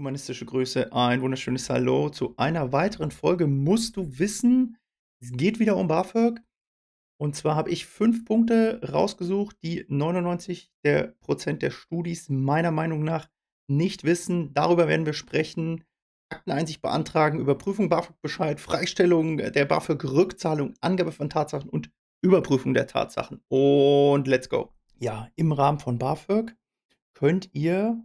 Humanistische Grüße, ein wunderschönes Hallo zu einer weiteren Folge. Musst du wissen, es geht wieder um BAföG. Und zwar habe ich fünf Punkte rausgesucht, die 99% der, Prozent der Studis meiner Meinung nach nicht wissen. Darüber werden wir sprechen. Akteneinsicht beantragen, Überprüfung BAföG-Bescheid, Freistellung der BAföG-Rückzahlung, Angabe von Tatsachen und Überprüfung der Tatsachen. Und let's go. Ja, im Rahmen von BAföG könnt ihr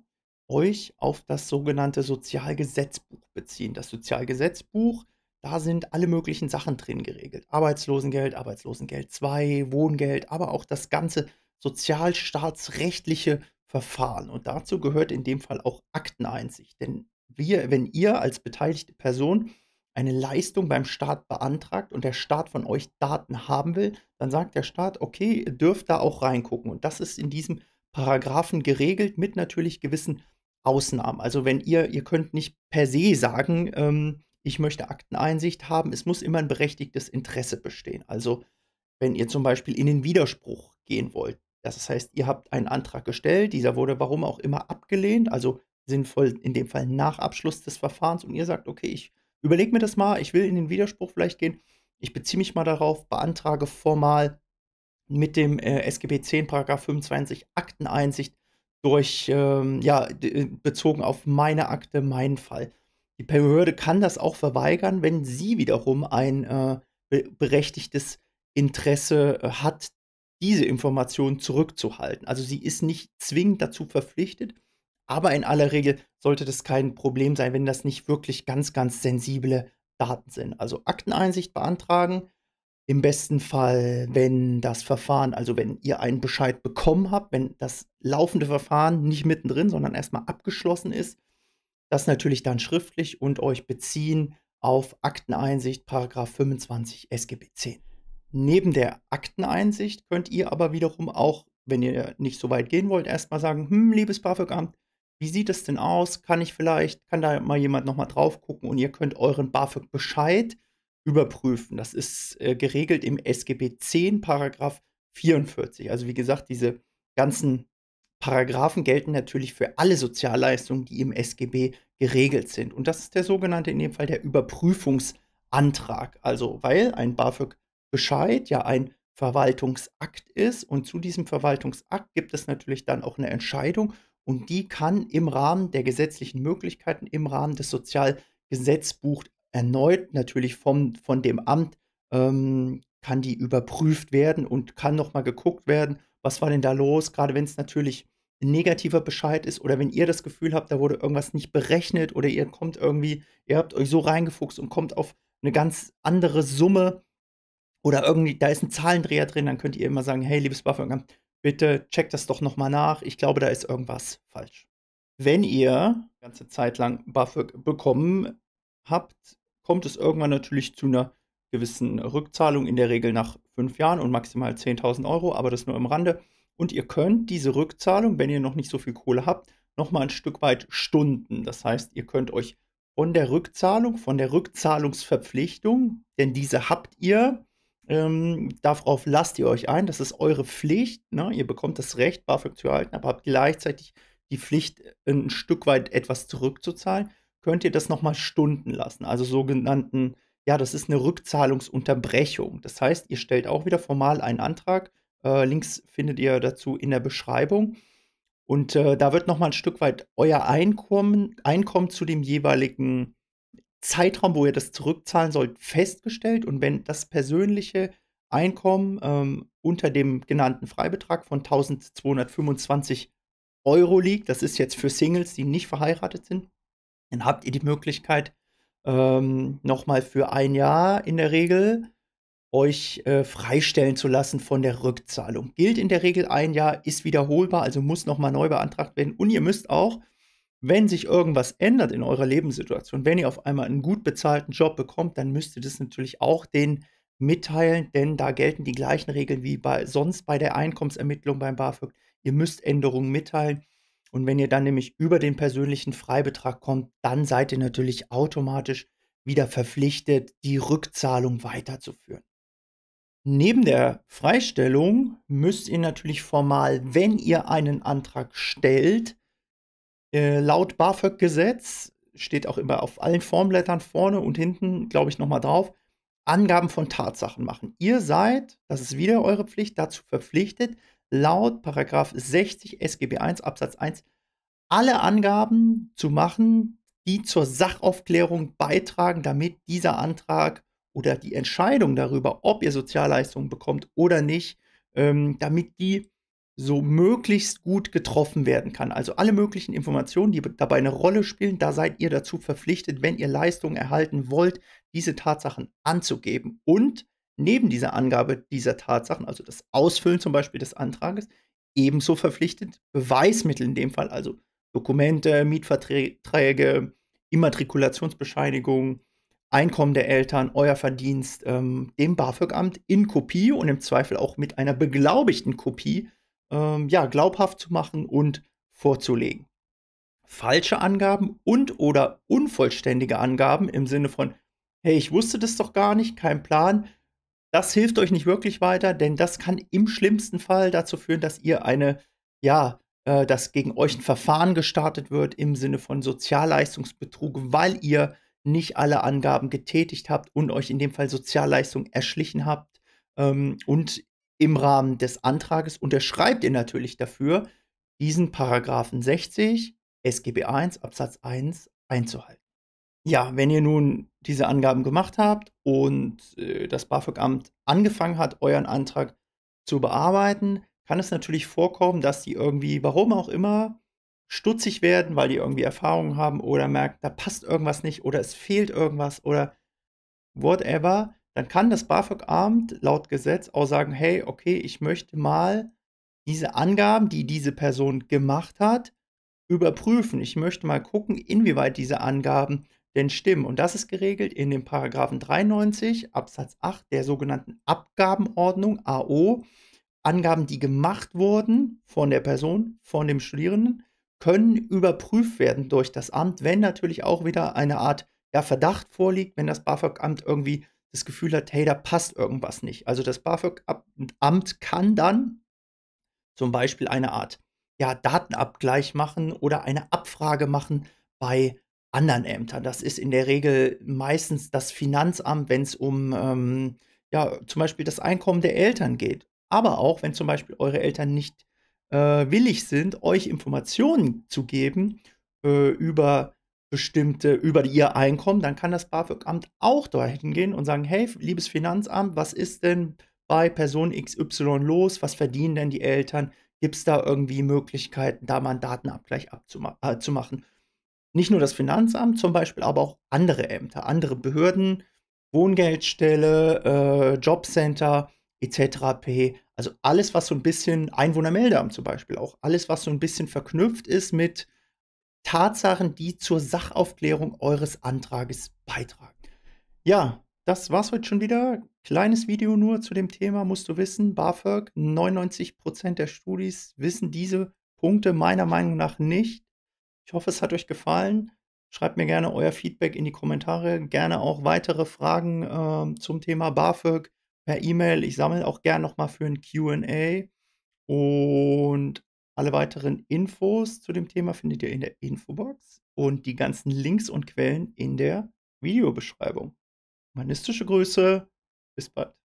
euch auf das sogenannte Sozialgesetzbuch beziehen. Das Sozialgesetzbuch, da sind alle möglichen Sachen drin geregelt. Arbeitslosengeld, Arbeitslosengeld 2, Wohngeld, aber auch das ganze sozialstaatsrechtliche Verfahren. Und dazu gehört in dem Fall auch Akteneinsicht. Denn wir, wenn ihr als beteiligte Person eine Leistung beim Staat beantragt und der Staat von euch Daten haben will, dann sagt der Staat, okay, ihr dürft da auch reingucken. Und das ist in diesem Paragraphen geregelt mit natürlich gewissen Ausnahmen. Also wenn ihr, ihr könnt nicht per se sagen, ähm, ich möchte Akteneinsicht haben, es muss immer ein berechtigtes Interesse bestehen. Also wenn ihr zum Beispiel in den Widerspruch gehen wollt, das heißt, ihr habt einen Antrag gestellt, dieser wurde warum auch immer abgelehnt, also sinnvoll in dem Fall nach Abschluss des Verfahrens und ihr sagt, okay, ich überlege mir das mal, ich will in den Widerspruch vielleicht gehen, ich beziehe mich mal darauf, beantrage formal mit dem äh, SGB 10, Paragraph 25 Akteneinsicht durch, ähm, ja, äh, bezogen auf meine Akte, meinen Fall. Die Behörde kann das auch verweigern, wenn sie wiederum ein äh, berechtigtes Interesse äh, hat, diese Informationen zurückzuhalten. Also sie ist nicht zwingend dazu verpflichtet, aber in aller Regel sollte das kein Problem sein, wenn das nicht wirklich ganz, ganz sensible Daten sind. Also Akteneinsicht beantragen, im besten Fall, wenn das Verfahren, also wenn ihr einen Bescheid bekommen habt, wenn das laufende Verfahren nicht mittendrin, sondern erstmal abgeschlossen ist, das natürlich dann schriftlich und euch beziehen auf Akteneinsicht, Paragraph 25 SGB 10. Neben der Akteneinsicht könnt ihr aber wiederum auch, wenn ihr nicht so weit gehen wollt, erstmal sagen, hm, liebes BAföG-Amt, wie sieht es denn aus? Kann ich vielleicht, kann da mal jemand nochmal drauf gucken und ihr könnt euren BAföG-Bescheid überprüfen. Das ist äh, geregelt im SGB 10, Paragraph 44. Also wie gesagt, diese ganzen Paragraphen gelten natürlich für alle Sozialleistungen, die im SGB geregelt sind. Und das ist der sogenannte, in dem Fall der Überprüfungsantrag. Also weil ein BAföG-Bescheid ja ein Verwaltungsakt ist und zu diesem Verwaltungsakt gibt es natürlich dann auch eine Entscheidung und die kann im Rahmen der gesetzlichen Möglichkeiten, im Rahmen des Sozialgesetzbuchs erneut natürlich vom, von dem Amt, ähm, kann die überprüft werden und kann nochmal geguckt werden, was war denn da los, gerade wenn es natürlich ein negativer Bescheid ist oder wenn ihr das Gefühl habt, da wurde irgendwas nicht berechnet oder ihr kommt irgendwie, ihr habt euch so reingefuchst und kommt auf eine ganz andere Summe oder irgendwie, da ist ein Zahlendreher drin, dann könnt ihr immer sagen, hey, liebes BAföG, bitte checkt das doch nochmal nach, ich glaube, da ist irgendwas falsch. Wenn ihr ganze Zeit lang BAföG bekommen habt, kommt es irgendwann natürlich zu einer gewissen Rückzahlung, in der Regel nach fünf Jahren und maximal 10.000 Euro, aber das nur im Rande. Und ihr könnt diese Rückzahlung, wenn ihr noch nicht so viel Kohle habt, nochmal ein Stück weit stunden. Das heißt, ihr könnt euch von der Rückzahlung, von der Rückzahlungsverpflichtung, denn diese habt ihr, ähm, darauf lasst ihr euch ein, das ist eure Pflicht. Ne? Ihr bekommt das Recht, BAföG zu erhalten, aber habt gleichzeitig die Pflicht, äh, ein Stück weit etwas zurückzuzahlen könnt ihr das nochmal stunden lassen. Also sogenannten, ja, das ist eine Rückzahlungsunterbrechung. Das heißt, ihr stellt auch wieder formal einen Antrag. Äh, Links findet ihr dazu in der Beschreibung. Und äh, da wird nochmal ein Stück weit euer Einkommen, Einkommen zu dem jeweiligen Zeitraum, wo ihr das zurückzahlen sollt, festgestellt. Und wenn das persönliche Einkommen ähm, unter dem genannten Freibetrag von 1225 Euro liegt, das ist jetzt für Singles, die nicht verheiratet sind, dann habt ihr die Möglichkeit, ähm, nochmal für ein Jahr in der Regel euch äh, freistellen zu lassen von der Rückzahlung. Gilt in der Regel ein Jahr, ist wiederholbar, also muss nochmal neu beantragt werden. Und ihr müsst auch, wenn sich irgendwas ändert in eurer Lebenssituation, wenn ihr auf einmal einen gut bezahlten Job bekommt, dann müsst ihr das natürlich auch den mitteilen, denn da gelten die gleichen Regeln wie bei, sonst bei der Einkommensermittlung beim BAföG. Ihr müsst Änderungen mitteilen. Und wenn ihr dann nämlich über den persönlichen Freibetrag kommt, dann seid ihr natürlich automatisch wieder verpflichtet, die Rückzahlung weiterzuführen. Neben der Freistellung müsst ihr natürlich formal, wenn ihr einen Antrag stellt, äh, laut BAföG-Gesetz, steht auch immer auf allen Formblättern vorne und hinten, glaube ich, nochmal drauf, Angaben von Tatsachen machen. Ihr seid, das ist wieder eure Pflicht, dazu verpflichtet, laut 60 SGB 1 Absatz 1 alle Angaben zu machen, die zur Sachaufklärung beitragen, damit dieser Antrag oder die Entscheidung darüber, ob ihr Sozialleistungen bekommt oder nicht, ähm, damit die so möglichst gut getroffen werden kann. Also alle möglichen Informationen, die dabei eine Rolle spielen, da seid ihr dazu verpflichtet, wenn ihr Leistungen erhalten wollt, diese Tatsachen anzugeben. Und neben dieser Angabe dieser Tatsachen, also das Ausfüllen zum Beispiel des Antrages, ebenso verpflichtet, Beweismittel in dem Fall, also Dokumente, Mietverträge, Immatrikulationsbescheinigung, Einkommen der Eltern, euer Verdienst, ähm, dem BAföG-Amt in Kopie und im Zweifel auch mit einer beglaubigten Kopie ähm, ja, glaubhaft zu machen und vorzulegen. Falsche Angaben und oder unvollständige Angaben im Sinne von, hey, ich wusste das doch gar nicht, kein Plan, das hilft euch nicht wirklich weiter, denn das kann im schlimmsten Fall dazu führen, dass ihr eine, ja, äh, dass gegen euch ein Verfahren gestartet wird im Sinne von Sozialleistungsbetrug, weil ihr nicht alle Angaben getätigt habt und euch in dem Fall Sozialleistung erschlichen habt. Ähm, und im Rahmen des Antrages unterschreibt ihr natürlich dafür, diesen Paragraphen 60 SGB I Absatz 1 einzuhalten. Ja, wenn ihr nun diese Angaben gemacht habt und äh, das BAföG-Amt angefangen hat, euren Antrag zu bearbeiten, kann es natürlich vorkommen, dass die irgendwie, warum auch immer, stutzig werden, weil die irgendwie Erfahrungen haben oder merken, da passt irgendwas nicht oder es fehlt irgendwas oder whatever, dann kann das BAföG-Amt laut Gesetz auch sagen, hey, okay, ich möchte mal diese Angaben, die diese Person gemacht hat, überprüfen. Ich möchte mal gucken, inwieweit diese Angaben denn stimmen. Und das ist geregelt in dem Paragraphen 93 Absatz 8 der sogenannten Abgabenordnung AO. Angaben, die gemacht wurden von der Person, von dem Studierenden, können überprüft werden durch das Amt, wenn natürlich auch wieder eine Art ja, Verdacht vorliegt, wenn das BAföG-Amt irgendwie das Gefühl hat, hey, da passt irgendwas nicht. Also das BAföG-Amt kann dann zum Beispiel eine Art ja, Datenabgleich machen oder eine Abfrage machen bei anderen Ämtern. Das ist in der Regel meistens das Finanzamt, wenn es um ähm, ja, zum Beispiel das Einkommen der Eltern geht. Aber auch, wenn zum Beispiel eure Eltern nicht äh, willig sind, euch Informationen zu geben äh, über bestimmte, über ihr Einkommen, dann kann das BAföG-Amt auch dorthin gehen und sagen, hey, liebes Finanzamt, was ist denn bei Person XY los? Was verdienen denn die Eltern? Gibt es da irgendwie Möglichkeiten, da mal einen Datenabgleich äh, zu machen? nicht nur das Finanzamt zum Beispiel, aber auch andere Ämter, andere Behörden, Wohngeldstelle, äh, Jobcenter etc. p. Also alles, was so ein bisschen Einwohnermeldeamt zum Beispiel auch, alles, was so ein bisschen verknüpft ist mit Tatsachen, die zur Sachaufklärung eures Antrages beitragen. Ja, das war's heute schon wieder. Kleines Video nur zu dem Thema, musst du wissen, BAföG, 99% der Studis wissen diese Punkte meiner Meinung nach nicht. Ich hoffe, es hat euch gefallen. Schreibt mir gerne euer Feedback in die Kommentare. Gerne auch weitere Fragen äh, zum Thema BAföG per E-Mail. Ich sammle auch gerne nochmal für ein QA. Und alle weiteren Infos zu dem Thema findet ihr in der Infobox und die ganzen Links und Quellen in der Videobeschreibung. Humanistische Grüße. Bis bald.